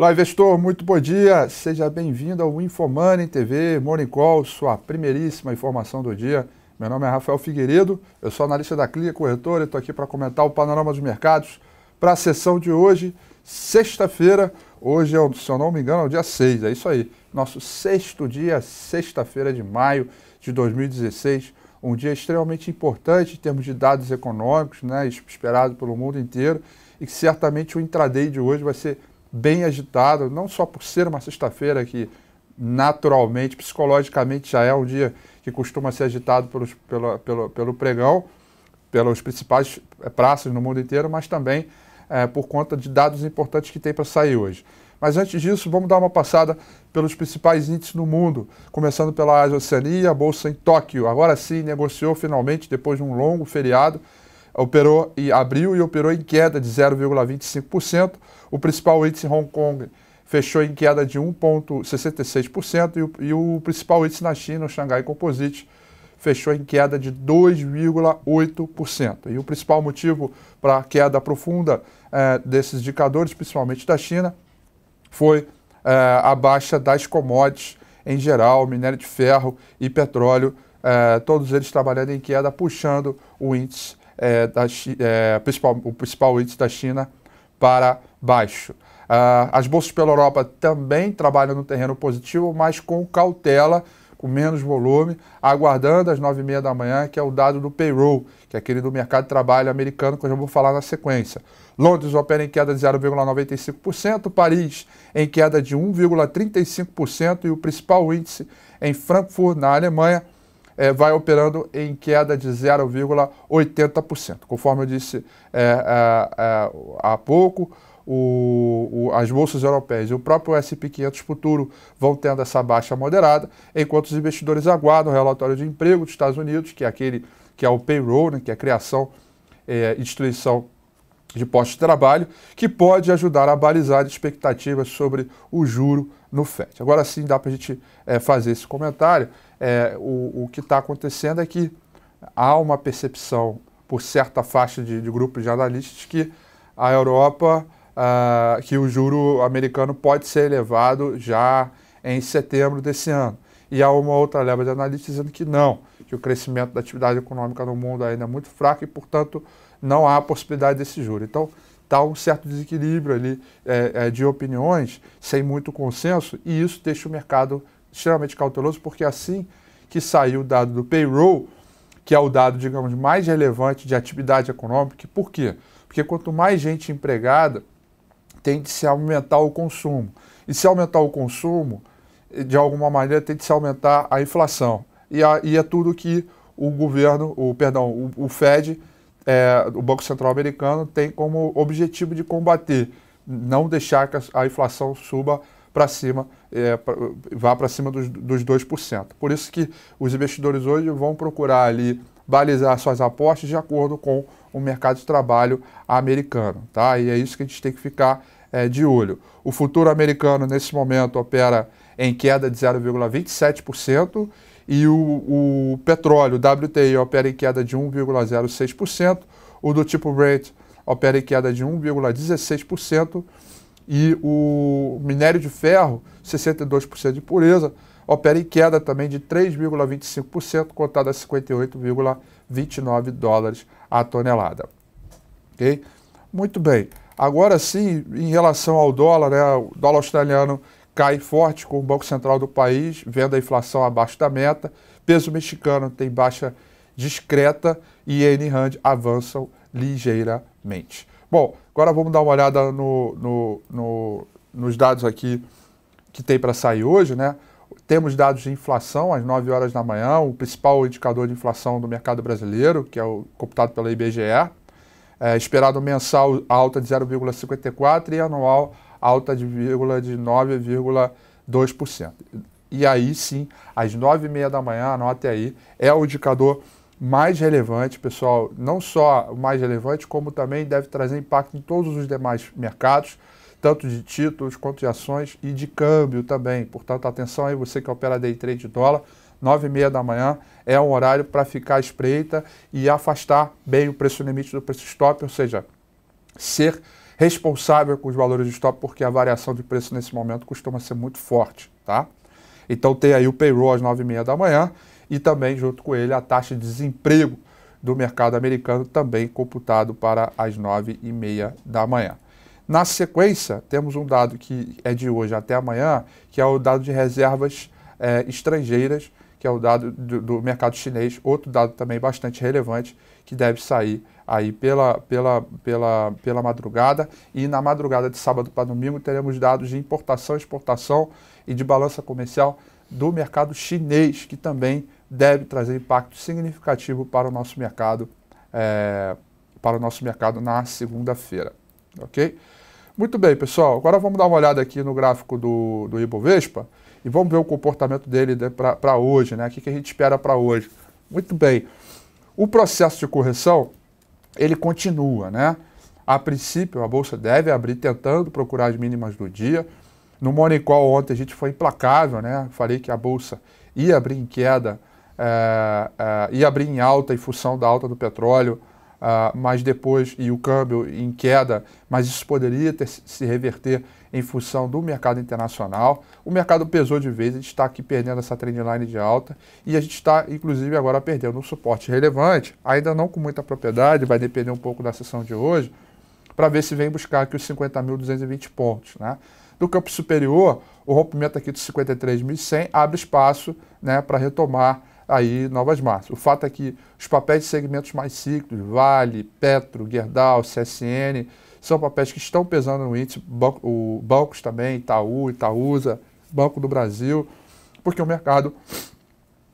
Olá, investor, muito bom dia. Seja bem-vindo ao Infomoney TV, Morning Call, sua primeiríssima informação do dia. Meu nome é Rafael Figueiredo, eu sou analista da Clia Corretora e estou aqui para comentar o panorama dos mercados para a sessão de hoje, sexta-feira. Hoje, é, se eu não me engano, é o dia 6, é isso aí. Nosso sexto dia, sexta-feira de maio de 2016. Um dia extremamente importante em termos de dados econômicos, né, esperado pelo mundo inteiro, e que certamente o intraday de hoje vai ser bem agitado, não só por ser uma sexta-feira que naturalmente, psicologicamente, já é um dia que costuma ser agitado pelos, pelo pelo, pelo pregão, pelos principais eh, praças no mundo inteiro, mas também é, por conta de dados importantes que tem para sair hoje. Mas antes disso, vamos dar uma passada pelos principais índices no mundo, começando pela Ásia Oceania, a bolsa em Tóquio. Agora sim, negociou finalmente, depois de um longo feriado, operou e abriu e operou em queda de 0,25%. O principal índice Hong Kong fechou em queda de 1,66% e, e, o principal índice na China, o Xangai Composite, fechou em queda de 2,8%. E o principal motivo para a queda profunda eh, desses indicadores, principalmente da China, foi eh, a baixa das commodities em geral, minério de ferro e petróleo, eh, todos eles trabalhando em queda, puxando o índice é, da, é, principal, o principal índice da China para baixo. Ah, as bolsas pela Europa também trabalham no terreno positivo, mas com cautela, com menos volume, aguardando às 9h30 da manhã, que é o dado do payroll, que é aquele do mercado de trabalho americano, que eu já vou falar na sequência. Londres opera em queda de 0,95%, Paris em queda de 1,35% e o principal índice em Frankfurt, na Alemanha, é, vai operando em queda de 0,80%. Conforme eu disse é, é, é, há pouco, o, o, as bolsas europeias e o próprio S&P 500 futuro vão tendo essa baixa moderada, enquanto os investidores aguardam o relatório de emprego dos Estados Unidos, que é aquele que é o payroll, né, que é a criação e é, de postos de trabalho, que pode ajudar a balizar expectativas sobre o juro no FED. Agora sim, dá para a gente é, fazer esse comentário. É, o, o, que está acontecendo é que há uma percepção por certa faixa de, de grupos de analistas que a Europa, ah, que o juro americano pode ser elevado já em setembro desse ano. E há uma outra leva de analistas dizendo que não, que o crescimento da atividade econômica no mundo ainda é muito fraco e, portanto, não há a possibilidade desse juro. Então, está um certo desequilíbrio ali é, é, de opiniões, sem muito consenso, e isso deixa o mercado extremamente cauteloso, porque assim que saiu o dado do payroll, que é o dado, digamos, mais relevante de atividade econômica, por quê? Porque quanto mais gente empregada, tem de se aumentar o consumo. E se aumentar o consumo, de alguma maneira, tem de se aumentar a inflação e, a, e é tudo que o governo, o perdão, o, o Fed, é, o Banco Central Americano tem como objetivo de combater, não deixar que a, inflação suba para cima, é, pra, vá para cima dos, dos 2%. Por isso que os investidores hoje vão procurar ali balizar suas apostas de acordo com o mercado de trabalho americano, tá? E é isso que a gente tem que ficar é, de olho. O futuro americano nesse momento opera em queda de 0,27% e o, o petróleo, WTI, opera em queda de 1,06%. O do tipo Brent opera em queda de 1,16%. E o minério de ferro, 62% de pureza, opera em queda também de 3,25%, cotado a 58,29 dólares a tonelada. Ok? Muito bem. Agora sim, em relação ao dólar, né, o dólar australiano cai forte com o Banco Central do país, vendo a inflação abaixo da meta, peso mexicano tem baixa discreta e N rand avançam ligeiramente. Bom, agora vamos dar uma olhada no, no, no, nos dados aqui que tem para sair hoje, né? Temos dados de inflação às 9 horas da manhã, o principal indicador de inflação do mercado brasileiro, que é o computado pela IBGE. É, esperado mensal alta de 0,54 e anual alta de vírgula de 9,2%. E aí sim, às 9h30 da manhã, anote aí, é o indicador mais relevante, pessoal, não só o mais relevante, como também deve trazer impacto em todos os demais mercados, tanto de títulos quanto de ações e de câmbio também. Portanto, atenção aí, você que opera day trade dólar, 9 e meia da manhã é um horário para ficar espreita e afastar bem o preço limite do preço stop, ou seja, ser responsável com os valores de stop, porque a variação de preço nesse momento costuma ser muito forte, tá? Então tem aí o payroll às 9h30 da manhã e também, junto com ele, a taxa de desemprego do mercado americano, também computado para as 9h30 da manhã. Na sequência, temos um dado que é de hoje até amanhã, que é o dado de reservas é, estrangeiras, que é o dado do, do mercado chinês, outro dado também bastante relevante, que deve sair aí pela, pela, pela, pela madrugada e na madrugada de sábado para domingo teremos dados de importação, exportação e de balança comercial do mercado chinês, que também deve trazer impacto significativo para o nosso mercado, é, para o nosso mercado na segunda-feira, ok? Muito bem, pessoal, agora vamos dar uma olhada aqui no gráfico do, do Ibovespa e vamos ver o comportamento dele para hoje, né? O que, que a gente espera para hoje. Muito bem, o processo de correção ele continua, né? A princípio, a bolsa deve abrir tentando procurar as mínimas do dia. No Morning Call ontem a gente foi implacável, né? Falei que a bolsa ia abrir em queda, é, é, ia abrir em alta em função da alta do petróleo Uh, mas depois, e o câmbio em queda, mas isso poderia ter, se reverter em função do mercado internacional. O mercado pesou de vez, a gente está aqui perdendo essa line de alta e a gente está, inclusive, agora perdendo um suporte relevante, ainda não com muita propriedade, vai depender um pouco da sessão de hoje, para ver se vem buscar aqui os 50.220 pontos. Né? Do campo superior, o rompimento aqui dos 53.100 abre espaço né, para retomar aí novas marcas. O fato é que os papéis de segmentos mais cíclicos, Vale, Petro, Gerdau, CSN, são papéis que estão pesando no índice, banco, o, bancos também, Itaú, Itaúsa, Banco do Brasil, porque o mercado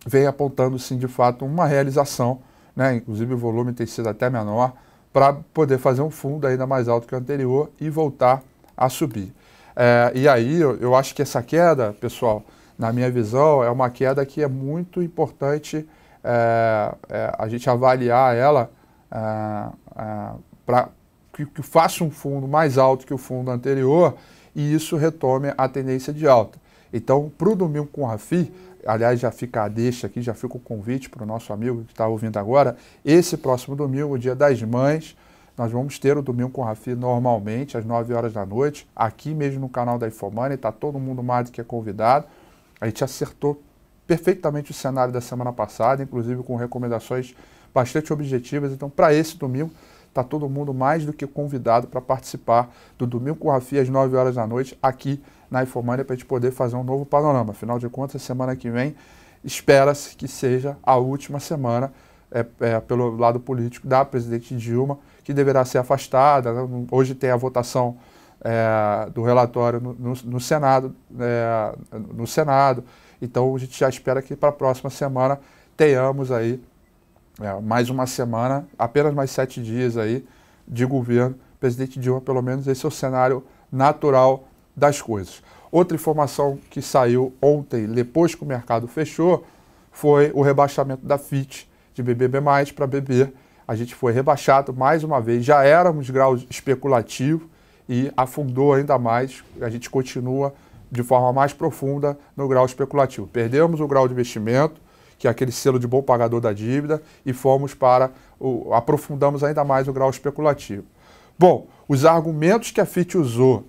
vem apontando, sim, de fato, uma realização, né? inclusive o volume tem sido até menor, para poder fazer um fundo ainda mais alto que o anterior e voltar a subir. É, e aí eu, eu acho que essa queda, pessoal, na minha visão, é uma queda que é muito importante é, é, a gente avaliar ela eh, para que, que faça um fundo mais alto que o fundo anterior e isso retome a tendência de alta. Então, para o domingo com Rafi, aliás, já fica a deixa aqui, já fica o convite para o nosso amigo que está ouvindo agora. Esse próximo domingo, o dia das mães, nós vamos ter o domingo com o Rafi normalmente, às 9 horas da noite, aqui mesmo no canal da Infomani. Está todo mundo mais do que convidado. A gente acertou perfeitamente o cenário da semana passada, inclusive com recomendações bastante objetivas. Então, para esse domingo, está todo mundo mais do que convidado para participar do Domingo com Rafi às 9 horas da noite aqui na Infomania para a gente poder fazer um novo panorama. Afinal de contas, semana que vem espera-se que seja a última semana é, é, pelo lado político da presidente Dilma, que deverá ser afastada. Hoje tem a votação é, do relatório no, no, no Senado, é, no Senado. Então a gente já espera que para a próxima semana tenhamos aí é, mais uma semana, apenas mais sete dias aí de governo. Presidente Dilma, pelo menos esse é o cenário natural das coisas. Outra informação que saiu ontem, depois que o mercado fechou, foi o rebaixamento da FIT de BBB+, para BB. A gente foi rebaixado mais uma vez, já éramos grau especulativo, e afundou ainda mais. A gente continua de forma mais profunda no grau especulativo. Perdemos o grau de investimento, que é aquele selo de bom pagador da dívida, e fomos para o, aprofundamos ainda mais o grau especulativo. Bom, os argumentos que a FIT usou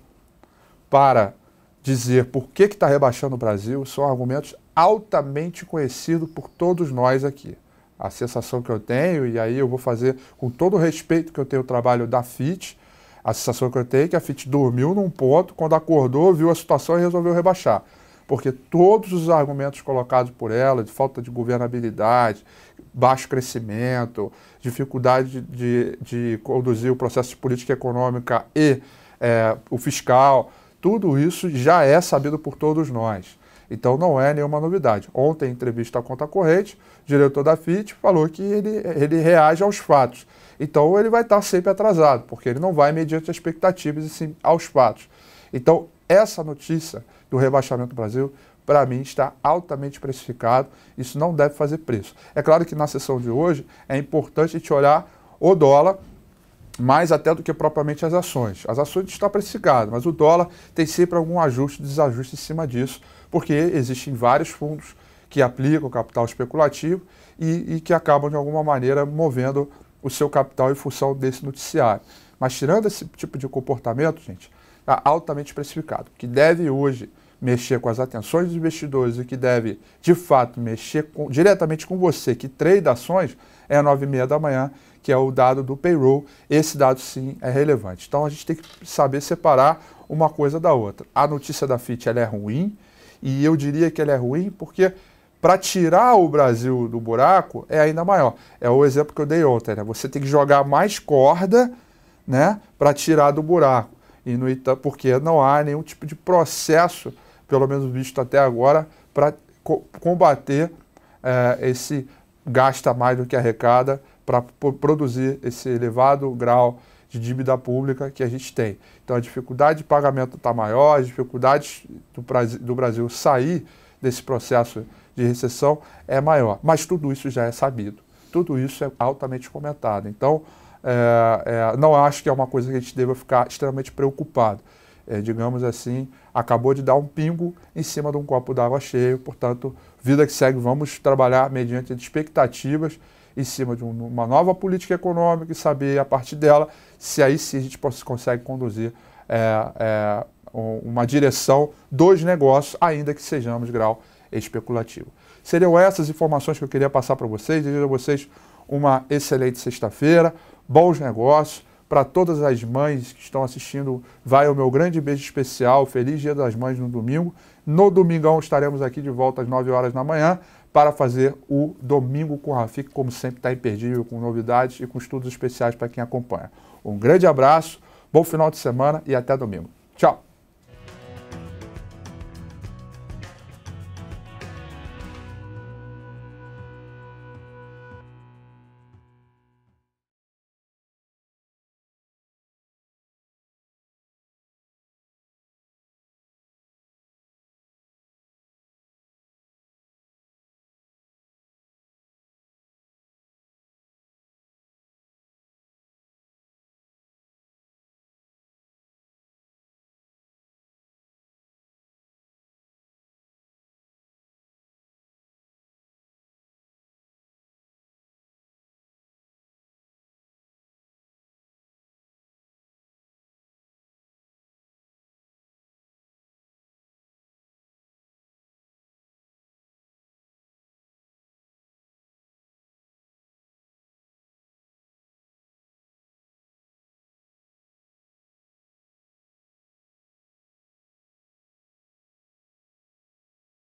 para dizer por que está rebaixando o Brasil são argumentos altamente conhecidos por todos nós aqui. A sensação que eu tenho, e aí eu vou fazer com todo o respeito que eu tenho o trabalho da FIT, a sensação que eu tenho é que a FIT dormiu num ponto, quando acordou, viu a situação e resolveu rebaixar. Porque todos os argumentos colocados por ela, de falta de governabilidade, baixo crescimento, dificuldade de, de, de conduzir o processo de política econômica e é, o fiscal, tudo isso já é sabido por todos nós. Então não é nenhuma novidade. Ontem, em entrevista à conta corrente, o diretor da FIT falou que ele, ele reage aos fatos. Então ele vai estar sempre atrasado, porque ele não vai mediante expectativas e sim aos fatos. Então essa notícia do rebaixamento do Brasil, para mim, está altamente precificado. Isso não deve fazer preço. É claro que na sessão de hoje é importante a gente olhar o dólar mais até do que propriamente as ações. As ações estão precificadas, mas o dólar tem sempre algum ajuste, desajuste em cima disso porque existem vários fundos que aplicam capital especulativo e, e que acabam, de alguma maneira, movendo o seu capital em função desse noticiário. Mas tirando esse tipo de comportamento, gente, está altamente precificado. que deve hoje mexer com as atenções dos investidores e que deve, de fato, mexer com, diretamente com você que trade ações é às 9h30 da manhã, que é o dado do payroll. Esse dado, sim, é relevante. Então, a gente tem que saber separar uma coisa da outra. A notícia da FIT ela é ruim, e eu diria que ele é ruim porque para tirar o Brasil do buraco é ainda maior. É o exemplo que eu dei ontem, né? Você tem que jogar mais corda, né, para tirar do buraco. E no Ita, porque não há nenhum tipo de processo, pelo menos visto até agora, para co combater eh, esse gasta mais do que arrecada para produzir esse elevado grau de dívida pública que a gente tem. Então a dificuldade de pagamento está maior, as dificuldades do, do Brasil sair desse processo de recessão é maior. Mas tudo isso já é sabido, tudo isso é altamente comentado. Então é, é, não acho que é uma coisa que a gente deva ficar extremamente preocupado. É, digamos assim, acabou de dar um pingo em cima de um copo d'água cheio, portanto, vida que segue, vamos trabalhar mediante expectativas em cima de uma nova política econômica e saber, a partir dela, se aí sim a gente consegue conduzir é, é, uma direção dos negócios, ainda que sejamos grau especulativo. Seriam essas informações que eu queria passar para vocês. Desejo a vocês uma excelente sexta-feira, bons negócios. Para todas as mães que estão assistindo, vai o meu grande beijo especial. Feliz Dia das Mães no domingo. No domingão estaremos aqui de volta às 9 horas da manhã para fazer o Domingo com Rafi, que como sempre está imperdível, com novidades e com estudos especiais para quem acompanha. Um grande abraço, bom final de semana e até domingo. Tchau!